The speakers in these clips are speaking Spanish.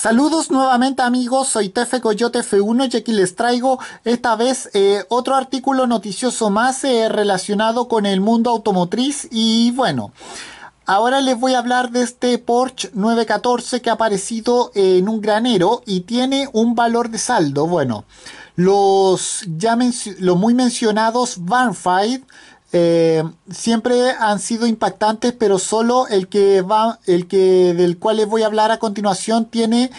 Saludos nuevamente amigos, soy Tefe Coyote F1 y aquí les traigo esta vez eh, otro artículo noticioso más eh, relacionado con el mundo automotriz y bueno, ahora les voy a hablar de este Porsche 914 que ha aparecido en un granero y tiene un valor de saldo, bueno, los, ya los muy mencionados Vanfide eh, siempre han sido impactantes, pero solo el que va, el que del cual les voy a hablar a continuación tiene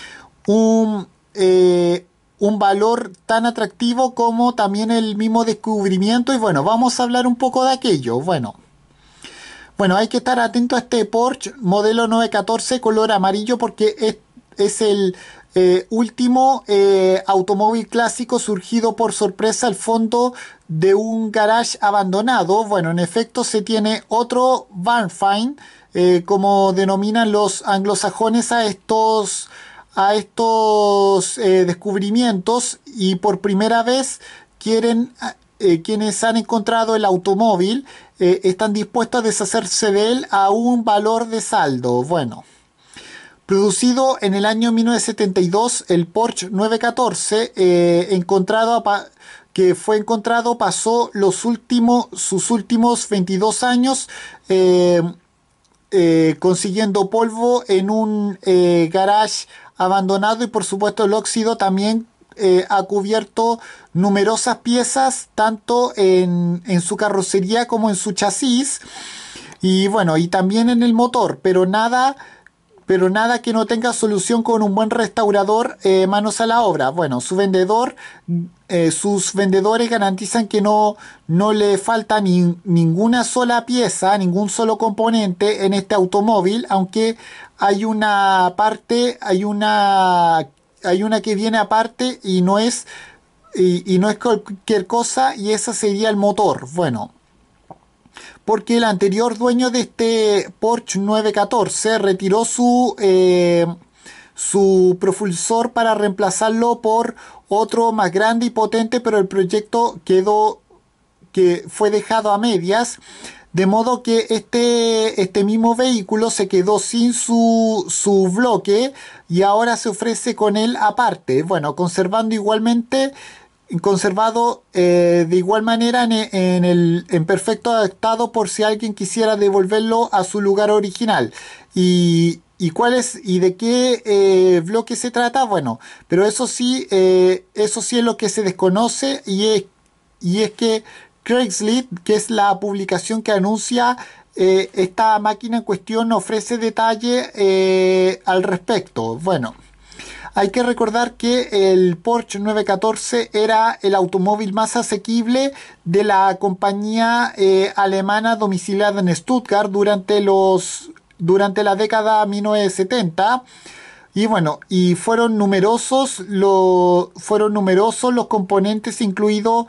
un, eh, un valor tan atractivo como también el mismo descubrimiento. Y bueno, vamos a hablar un poco de aquello. Bueno. Bueno, hay que estar atento a este Porsche modelo 914 color amarillo porque este es el eh, último eh, automóvil clásico surgido por sorpresa al fondo de un garage abandonado. Bueno, en efecto se tiene otro van eh, como denominan los anglosajones a estos, a estos eh, descubrimientos y por primera vez quieren quienes han encontrado el automóvil están dispuestos a deshacerse de él a un valor de saldo. Bueno. Producido en el año 1972, el Porsche 914, eh, encontrado que fue encontrado, pasó los últimos, sus últimos 22 años eh, eh, consiguiendo polvo en un garage abandonado y por supuesto el óxido también ha cubierto numerosas piezas, tanto en, en, su carrocería como en su chasis, y bueno, y también en el motor, pero nada pero nada que no tenga solución con un buen restaurador eh, manos a la obra. Bueno, su vendedor, mm, eh, sus vendedores garantizan que no, no le falta ninguna sola pieza, ningún solo componente en este automóvil, aunque hay una parte, hay una, hay una que viene aparte y no es, y no es cualquier cosa y esa sería el motor. Bueno porque el anterior dueño de este Porsche 914 retiró su, eh, su propulsor para reemplazarlo por otro más grande y potente, pero el proyecto quedó que fue dejado a medias, de modo que este, este mismo vehículo se quedó sin su, su bloque y ahora se ofrece con él aparte, bueno, conservando igualmente conservado eh, de igual manera en, perfecto estado por si alguien quisiera devolverlo a su lugar original. Y, cuál y de qué eh, bloque se trata? Bueno, pero eso sí, eh, eso sí es lo que se desconoce y es, y es que Craigslist, que es la publicación que anuncia esta máquina en cuestión, ofrece detalle al respecto. Bueno. Hay que recordar que el Porsche 914 era el automóvil más asequible de la compañía eh, alemana domiciliada en Stuttgart durante, los, durante la década 1970. Y bueno, y fueron numerosos, fueron numerosos los componentes, incluido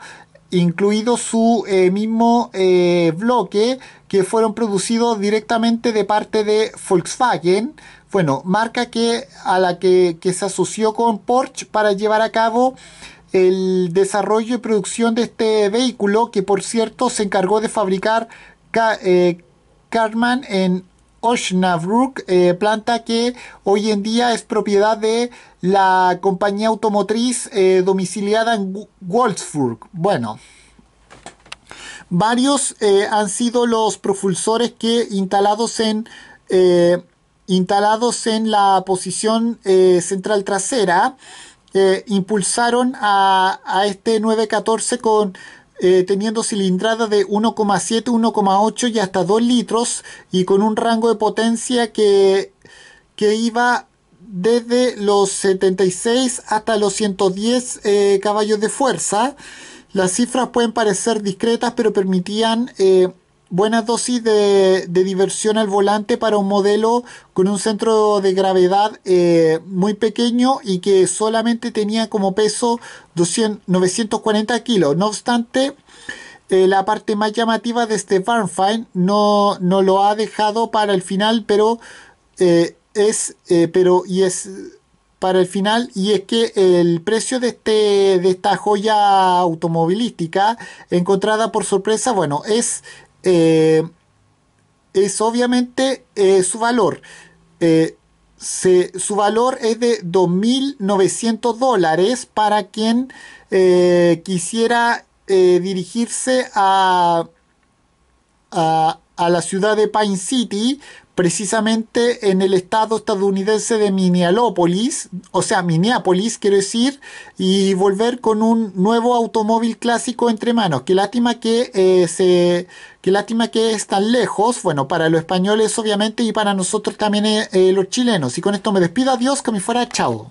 incluido su eh, mismo eh, bloque que fueron producidos directamente de parte de Volkswagen, bueno, marca que, a la que, se asoció con Porsche para llevar a cabo el desarrollo y producción de este vehículo que por cierto se encargó de fabricar Ka eh, en Osnabrück, eh, planta que hoy en día es propiedad de la compañía automotriz eh, domiciliada en Wolfsburg. Bueno. Varios eh, han sido los propulsores que instalados en, instalados en la posición central trasera impulsaron a este 914 con eh, teniendo cilindrada de 1,7, 1,8 y hasta 2 litros y con un rango de potencia que, que iba desde los 76 hasta los 110 eh, caballos de fuerza. Las cifras pueden parecer discretas, pero permitían eh, buenas dosis de, diversión al volante para un modelo con un centro de gravedad eh, muy pequeño y que solamente tenía como peso 940 kilos. No obstante, eh, la parte más llamativa de este fine no, no lo ha dejado para el final, pero eh, es, pero y es para el final y es que el precio de, este, de esta joya automovilística encontrada por sorpresa, bueno, es eh, es obviamente eh, su valor. Eh, su valor es de 2.900 dólares para quien quisiera dirigirse a, a, a la ciudad de Pine City, precisamente en el estado estadounidense de Minneapolis, o sea, Minneapolis quiero decir, y volver con un nuevo automóvil clásico entre manos. Qué lástima que eh, se lástima que es tan lejos, bueno, para los españoles obviamente y para nosotros también eh, eh, los chilenos. Y con esto me despido, adiós, que me fuera, chao.